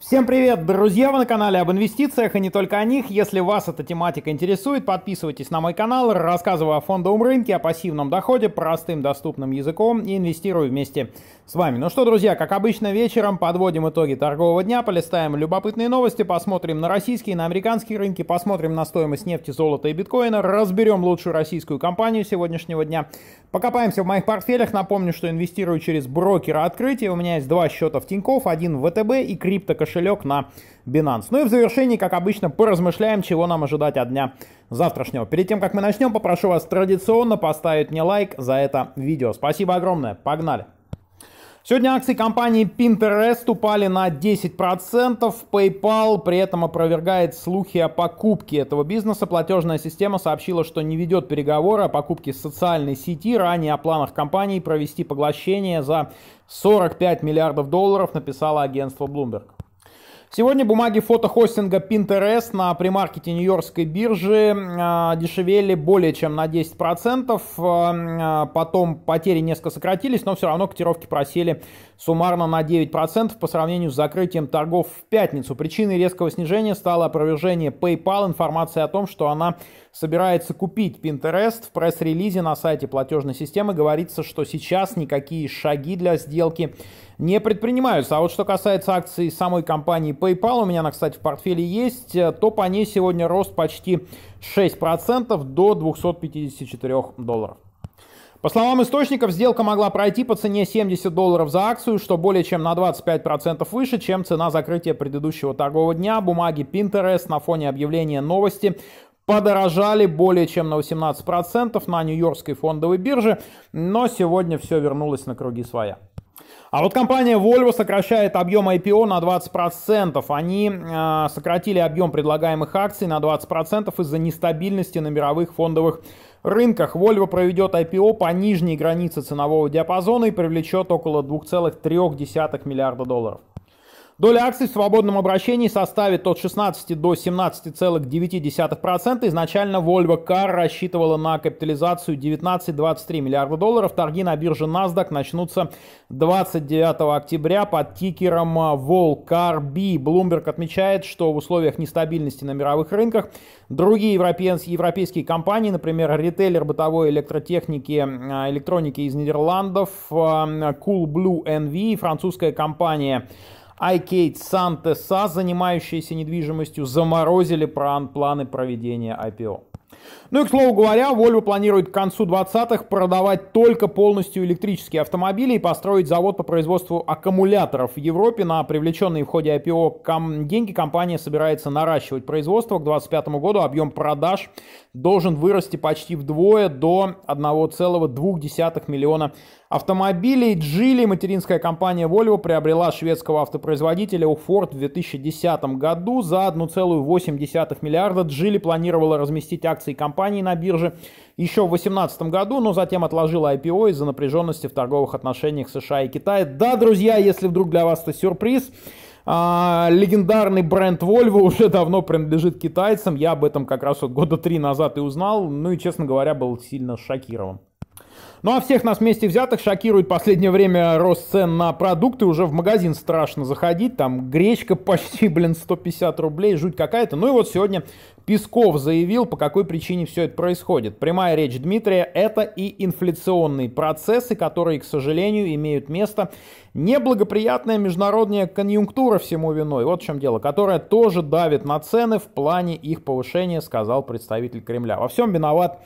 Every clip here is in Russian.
Всем привет, друзья! Вы на канале об инвестициях и не только о них. Если вас эта тематика интересует, подписывайтесь на мой канал, рассказываю о фондовом рынке, о пассивном доходе, простым доступным языком и инвестирую вместе с вами. Ну что, друзья, как обычно, вечером подводим итоги торгового дня, полистаем любопытные новости, посмотрим на российские, на американские рынки, посмотрим на стоимость нефти, золота и биткоина, разберем лучшую российскую компанию сегодняшнего дня, покопаемся в моих портфелях. Напомню, что инвестирую через брокера открытия. У меня есть два счета в Тинькофф, один в ВТБ и криптокошелек кошелек на Binance. Ну и в завершении, как обычно, поразмышляем, чего нам ожидать от дня завтрашнего. Перед тем, как мы начнем, попрошу вас традиционно поставить мне лайк за это видео. Спасибо огромное, погнали! Сегодня акции компании Pinterest упали на 10%. PayPal при этом опровергает слухи о покупке этого бизнеса. Платежная система сообщила, что не ведет переговоры о покупке социальной сети. Ранее о планах компании провести поглощение за 45 миллиардов долларов написало агентство Bloomberg. Сегодня бумаги фотохостинга Pinterest на премаркете Нью-Йоркской биржи а, дешевели более чем на 10%. А, а, потом потери несколько сократились, но все равно котировки просели суммарно на 9% по сравнению с закрытием торгов в пятницу. Причиной резкого снижения стало опровержение PayPal информации о том, что она собирается купить Pinterest. В пресс-релизе на сайте платежной системы говорится, что сейчас никакие шаги для сделки не предпринимаются. А вот что касается акций самой компании PayPal, у меня она, кстати, в портфеле есть, то по ней сегодня рост почти 6% до 254 долларов. По словам источников, сделка могла пройти по цене 70 долларов за акцию, что более чем на 25% выше, чем цена закрытия предыдущего торгового дня. Бумаги Pinterest на фоне объявления новости подорожали более чем на 18% на Нью-Йоркской фондовой бирже, но сегодня все вернулось на круги своя. А вот компания Volvo сокращает объем IPO на 20%. Они э, сократили объем предлагаемых акций на 20% из-за нестабильности на мировых фондовых рынках рынках Volvo проведет IPO по нижней границе ценового диапазона и привлечет около 2,3 миллиарда долларов. Доля акций в свободном обращении составит от 16 до 17,9%. Изначально Volvo Car рассчитывала на капитализацию 19-23 миллиарда долларов. Торги на бирже NASDAQ начнутся 29 октября под тикером VolCarB. Bloomberg отмечает, что в условиях нестабильности на мировых рынках другие европейские компании, например, ритейлер бытовой электротехники, а, электроники из Нидерландов, а, Cool Blue NV, французская компания iCate Santesa, занимающиеся недвижимостью, заморозили план, планы проведения IPO. Ну и, к слову говоря, Volvo планирует к концу 20-х продавать только полностью электрические автомобили и построить завод по производству аккумуляторов в Европе. На привлеченные в ходе IPO ком- деньги компания собирается наращивать производство. К 2025 году объем продаж должен вырасти почти вдвое до 1,2 миллиона автомобилей. Geely, материнская компания Volvo, приобрела шведского автопроизводителя у Ford в 2010 году за 1,8 миллиарда. Geely планировала разместить акции компании компании на бирже еще в 2018 году, но затем отложила IPO из-за напряженности в торговых отношениях США и Китая. Да, друзья, если вдруг для вас это сюрприз, а, легендарный бренд Volvo уже давно принадлежит китайцам. Я об этом как раз вот года три назад и узнал. Ну и, честно говоря, был сильно шокирован. Ну а всех нас вместе взятых шокирует последнее время рост цен на продукты. Уже в магазин страшно заходить. Там гречка почти, блин, 150 рублей. Жуть какая-то. Ну и вот сегодня Песков заявил, по какой причине все это происходит. Прямая речь Дмитрия – это и инфляционные процессы, которые, к сожалению, имеют место. Неблагоприятная международная конъюнктура всему виной. Вот в чем дело. Которая тоже давит на цены в плане их повышения, сказал представитель Кремля. Во всем виноват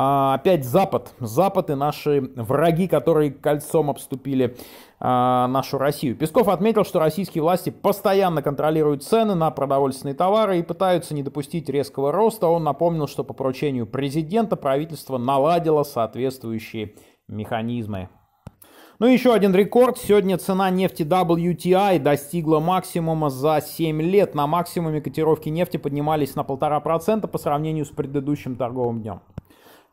а, опять Запад. Запад и наши враги, которые кольцом обступили а, нашу Россию. Песков отметил, что российские власти постоянно контролируют цены на продовольственные товары и пытаются не допустить резкого роста. Он напомнил, что по поручению президента правительство наладило соответствующие механизмы. Ну и еще один рекорд. Сегодня цена нефти WTI достигла максимума за 7 лет. На максимуме котировки нефти поднимались на 1,5% по сравнению с предыдущим торговым днем.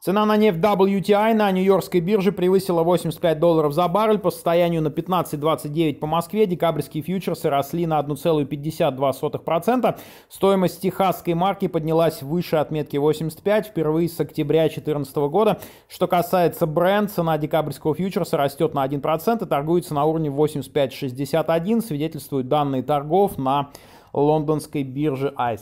Цена на нефть WTI на Нью-Йоркской бирже превысила 85 долларов за баррель по состоянию на 15.29 по Москве. Декабрьские фьючерсы росли на 1,52%. Стоимость техасской марки поднялась выше отметки 85 впервые с октября 2014 года. Что касается бренд, цена декабрьского фьючерса растет на 1% и торгуется на уровне 85.61. Свидетельствуют данные торгов на лондонской бирже ICE.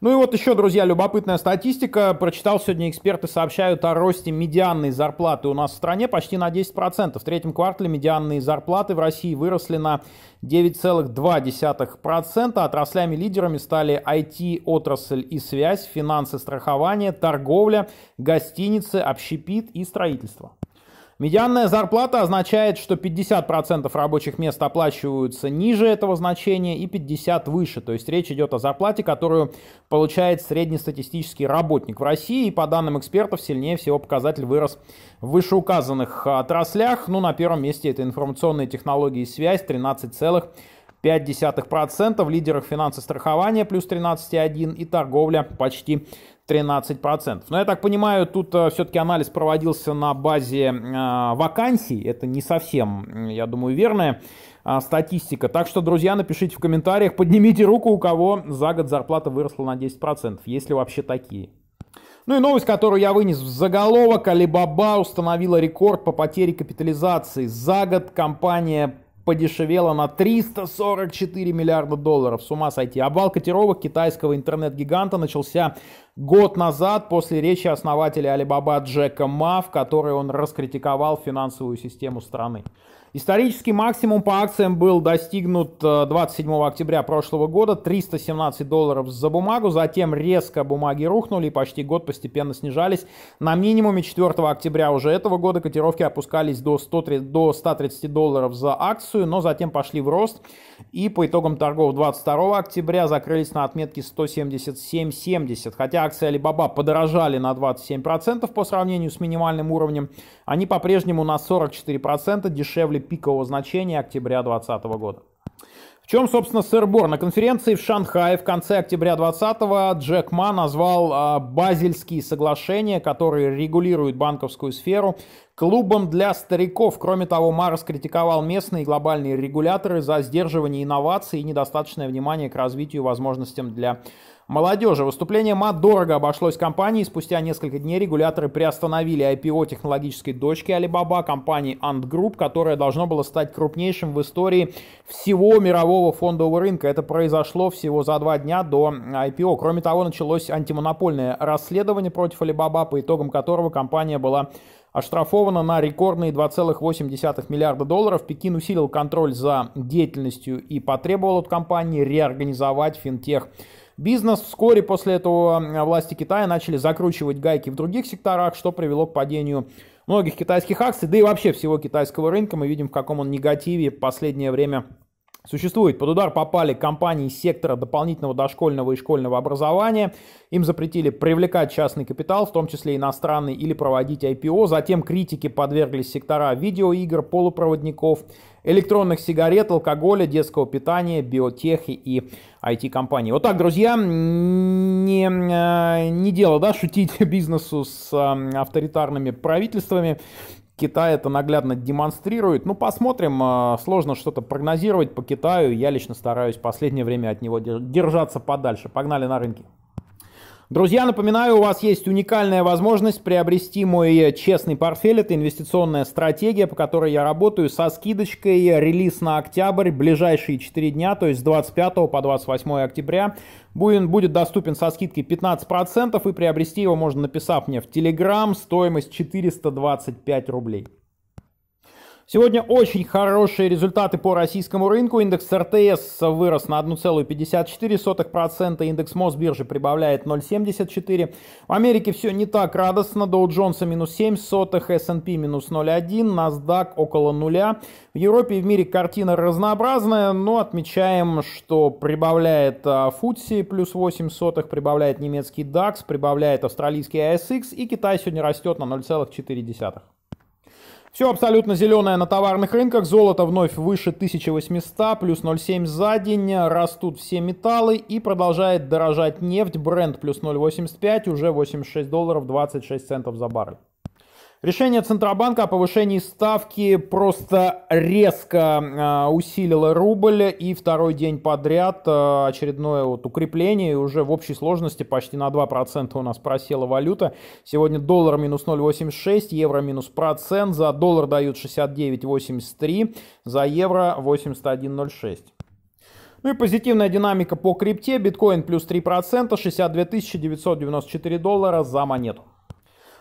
Ну и вот еще, друзья, любопытная статистика. Прочитал сегодня, эксперты сообщают о росте медианной зарплаты у нас в стране почти на 10%. В третьем квартале медианные зарплаты в России выросли на 9,2%. Отраслями лидерами стали IT-отрасль и связь, финансы, страхование, торговля, гостиницы, общепит и строительство. Медианная зарплата означает, что 50% рабочих мест оплачиваются ниже этого значения и 50 выше. То есть речь идет о зарплате, которую получает среднестатистический работник в России. И по данным экспертов, сильнее всего показатель вырос в вышеуказанных отраслях. Ну, на первом месте это информационные технологии и связь 13,5%, в лидерах финансы страхования плюс 13,1% и торговля почти 13%. Но я так понимаю, тут э, все-таки анализ проводился на базе э, вакансий. Это не совсем, я думаю, верная а, статистика. Так что, друзья, напишите в комментариях, поднимите руку, у кого за год зарплата выросла на 10%, если вообще такие. Ну и новость, которую я вынес в заголовок. Alibaba установила рекорд по потере капитализации. За год компания подешевела на 344 миллиарда долларов. С ума сойти. Обвал котировок китайского интернет-гиганта начался год назад после речи основателя Alibaba Джека Ма, в которой он раскритиковал финансовую систему страны. Исторический максимум по акциям был достигнут 27 э, октября прошлого года, 317 долларов за бумагу, затем резко бумаги рухнули и почти год постепенно снижались. На минимуме 4 октября уже этого года котировки опускались до, 100, до 130 долларов за акцию, но затем пошли в рост и по итогам торгов 22 октября закрылись на отметке 177.70, хотя акции Alibaba подорожали на 27% по сравнению с минимальным уровнем они по-прежнему на 44% дешевле пикового значения октября 2020 года. В чем, собственно, сырбор? На конференции в Шанхае в конце октября 2020 Джек Ма назвал а, базельские соглашения, которые регулируют банковскую сферу, клубом для стариков. Кроме того, Ма раскритиковал местные и глобальные регуляторы за сдерживание инноваций и недостаточное внимание к развитию возможностям для Молодежи. Выступление МАД дорого обошлось компании. Спустя несколько дней регуляторы приостановили IPO технологической дочки Alibaba, компании Ant Group, которая должно было стать крупнейшим в истории всего мирового фондового рынка. Это произошло всего за два дня до IPO. Кроме того, началось антимонопольное расследование против Alibaba, по итогам которого компания была оштрафована на рекордные 2,8 миллиарда долларов. Пекин усилил контроль за деятельностью и потребовал от компании реорганизовать финтех Бизнес вскоре после этого а, власти Китая начали закручивать гайки в других секторах, что привело к падению многих китайских акций, да и вообще всего китайского рынка. Мы видим, в каком он негативе в последнее время существует. Под удар попали компании сектора дополнительного дошкольного и школьного образования. Им запретили привлекать частный капитал, в том числе иностранный, или проводить IPO. Затем критики подверглись сектора видеоигр, полупроводников, электронных сигарет, алкоголя, детского питания, биотехи и IT-компаний. Вот так, друзья, не, э, не дело, да, шутить бизнесу с э, авторитарными правительствами. Китай это наглядно демонстрирует. Ну, посмотрим. А, сложно что-то прогнозировать по Китаю. Я лично стараюсь в последнее время от него держаться подальше. Погнали на рынки. Друзья, напоминаю, у вас есть уникальная возможность приобрести мой э, честный портфель. Это инвестиционная стратегия, по которой я работаю со скидочкой. Релиз на октябрь, ближайшие 4 дня, то есть с 25 по 28 октября. Буин будет доступен со скидкой 15% и приобрести его можно написав мне в Telegram. Стоимость 425 рублей. Сегодня очень хорошие результаты по российскому рынку. Индекс РТС вырос на 1,54%, индекс Мосбиржи прибавляет 0,74%. В Америке все не так радостно. Доу Джонса минус 0,7, S&P минус 0,1, NASDAQ около нуля. В Европе и в мире картина разнообразная, но отмечаем, что прибавляет FTSE а, плюс 8 сотых, прибавляет немецкий DAX, прибавляет австралийский ASX и Китай сегодня растет на 0,4. Все абсолютно зеленое на товарных рынках. Золото вновь выше 1800, плюс 0,7 за день. Растут все металлы и продолжает дорожать нефть. Бренд плюс 0,85, уже 86 долларов 26 центов за баррель. Решение Центробанка о повышении ставки просто резко а, усилило рубль, и второй день подряд а, очередное вот укрепление, и уже в общей сложности почти на 2% у нас просела валюта. Сегодня доллар минус 0,86, евро минус процент, за доллар дают 69,83, за евро 81,06. Ну и позитивная динамика по крипте. Биткоин плюс 3%, 62 994 доллара за монету.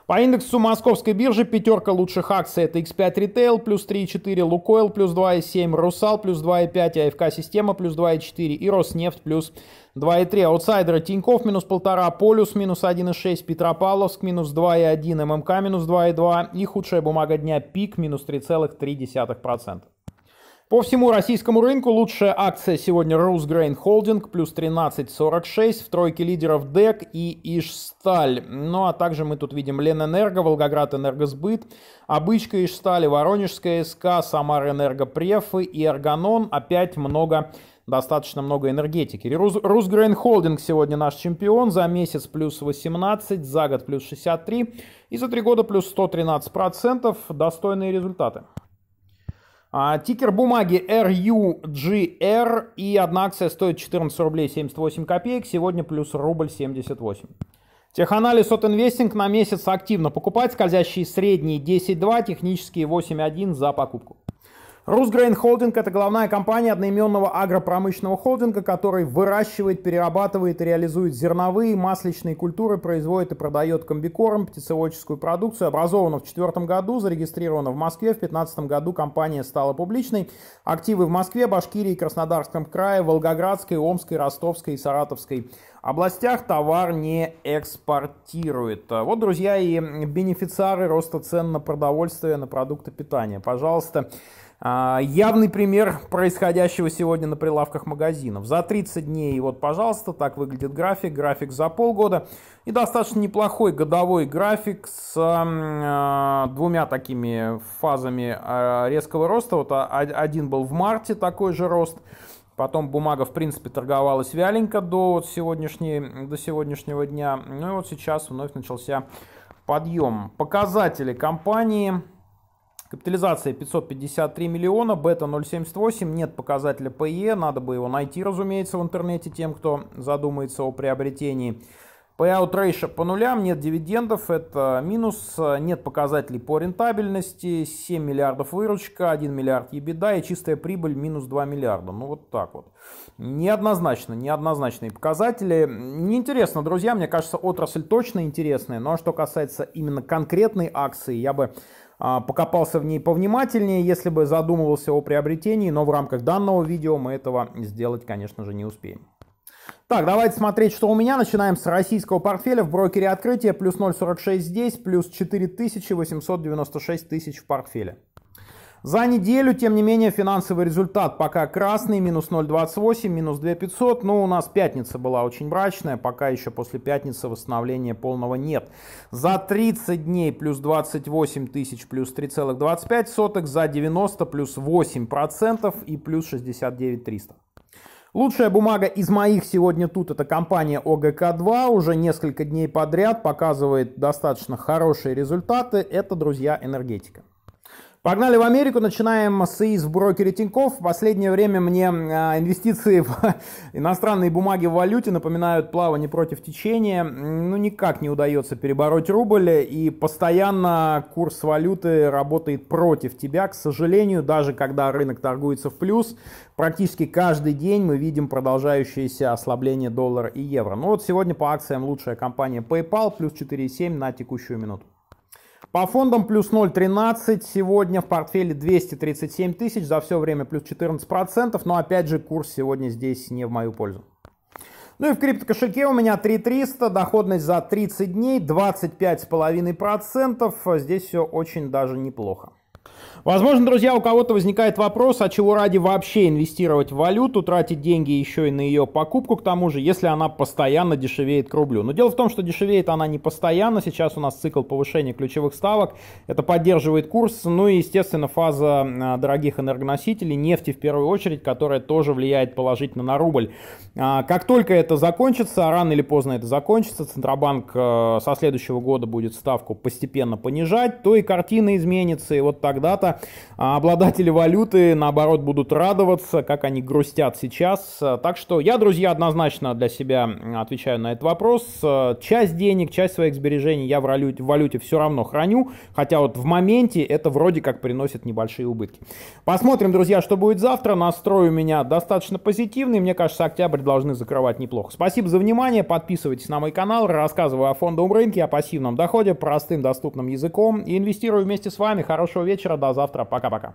По индексу московской биржи пятерка лучших акций это X5 Retail плюс 3,4, Лукойл плюс 2,7, Русал плюс 2,5, АФК Система плюс 2,4 и Роснефть плюс 2,3. Аутсайдеры Тиньков минус 1,5, Полюс минус 1,6, Петропавловск минус 2,1, ММК минус 2,2 и худшая бумага дня ПИК минус 3,3%. По всему российскому рынку лучшая акция сегодня Русгрейн Холдинг плюс 13.46, в тройке лидеров ДЭК и Ишсталь. Ну а также мы тут видим Ленэнерго, Волгоград Энергосбыт, Обычка Ишстали, Воронежская СК, Самара Энергопрефы и Органон. Опять много достаточно много энергетики. Рус, Русгрейн Холдинг сегодня наш чемпион. За месяц плюс 18, за год плюс 63 и за три года плюс 113%. Достойные результаты. А, тикер бумаги RUGR и одна акция стоит 14 рублей 78 копеек, сегодня плюс рубль 78. Теханализ от Investing на месяц активно покупать, скользящие средние 10.2, технические 8.1 за покупку. Русгрейн Холдинг – это головная компания одноименного агропромышленного холдинга, который выращивает, перерабатывает и реализует зерновые, масличные культуры, производит и продает комбикорм, птицеводческую продукцию. Образована в 2004 году, зарегистрирована в Москве. В 2015 году компания стала публичной. Активы в Москве, Башкирии, Краснодарском крае, Волгоградской, Омской, Ростовской и Саратовской областях товар не экспортирует. Вот, друзья, и бенефициары роста цен на продовольствие, на продукты питания. Пожалуйста, а, явный пример происходящего сегодня на прилавках магазинов. За 30 дней, вот, пожалуйста, так выглядит график. График за полгода. И достаточно неплохой годовой график с э, двумя такими фазами а, резкого роста. Вот один был в марте, такой же рост. Потом бумага, в принципе, торговалась вяленько до, вот сегодняшней, до сегодняшнего дня. Ну и вот сейчас вновь начался подъем. Показатели компании – Капитализация 553 миллиона, бета 0,78, нет показателя PE, надо бы его найти, разумеется, в интернете тем, кто задумается о приобретении. Payout ratio по нулям, нет дивидендов, это минус, нет показателей по рентабельности, 7 миллиардов выручка, 1 миллиард ебеда и чистая прибыль минус 2 миллиарда. Ну вот так вот. Неоднозначно, неоднозначные показатели. Неинтересно, друзья, мне кажется, отрасль точно интересная, но ну, а что касается именно конкретной акции, я бы а, покопался в ней повнимательнее, если бы задумывался о приобретении, но в рамках данного видео мы этого сделать, конечно же, не успеем. Так, давайте смотреть, что у меня. Начинаем с российского портфеля. В брокере открытия плюс 0,46 здесь, плюс 4896 тысяч в портфеле. За неделю, тем не менее, финансовый результат пока красный, минус 0,28, минус 2,500. Но ну, у нас пятница была очень мрачная, пока еще после пятницы восстановления полного нет. За 30 дней плюс 28 тысяч, плюс 3,25, сотых за 90 плюс 8% процентов и плюс 69 300. Лучшая бумага из моих сегодня тут это компания ОГК-2. Уже несколько дней подряд показывает достаточно хорошие результаты. Это, друзья, энергетика. Погнали в Америку, начинаем с ИИС в брокере В последнее время мне а, инвестиции в иностранные бумаги в валюте напоминают плавание против течения. Ну, никак не удается перебороть рубль, и постоянно курс валюты работает против тебя. К сожалению, даже когда рынок торгуется в плюс, практически каждый день мы видим продолжающееся ослабление доллара и евро. Ну вот сегодня по акциям лучшая компания PayPal, плюс 4,7 на текущую минуту. По фондам плюс 0,13, сегодня в портфеле 237 тысяч, за все время плюс 14%, но опять же курс сегодня здесь не в мою пользу. Ну и в криптокошельке у меня 3300, доходность за 30 дней 25,5%, здесь все очень даже неплохо. Возможно, друзья, у кого-то возникает вопрос, а чего ради вообще инвестировать в валюту, тратить деньги еще и на ее покупку, к тому же, если она постоянно дешевеет к рублю. Но дело в том, что дешевеет она не постоянно, сейчас у нас цикл повышения ключевых ставок, это поддерживает курс, ну и, естественно, фаза а, дорогих энергоносителей, нефти в первую очередь, которая тоже влияет положительно на рубль. А, как только это закончится, а рано или поздно это закончится, Центробанк со следующего года будет ставку постепенно понижать, то и картина изменится, и вот тогда-то а обладатели валюты, наоборот, будут радоваться, как они грустят сейчас. Так что я, друзья, однозначно для себя отвечаю на этот вопрос. Э, часть денег, часть своих сбережений я в валюте, в валюте все равно храню, хотя вот в моменте это вроде как приносит небольшие убытки. Посмотрим, друзья, что будет завтра. Настрой у меня достаточно позитивный. Мне кажется, октябрь должны закрывать неплохо. Спасибо за внимание. Подписывайтесь на мой канал. Рассказываю о фондовом рынке, о пассивном доходе, простым доступным языком. И инвестирую вместе с вами. Хорошего вечера. До завтра завтра. Пока-пока.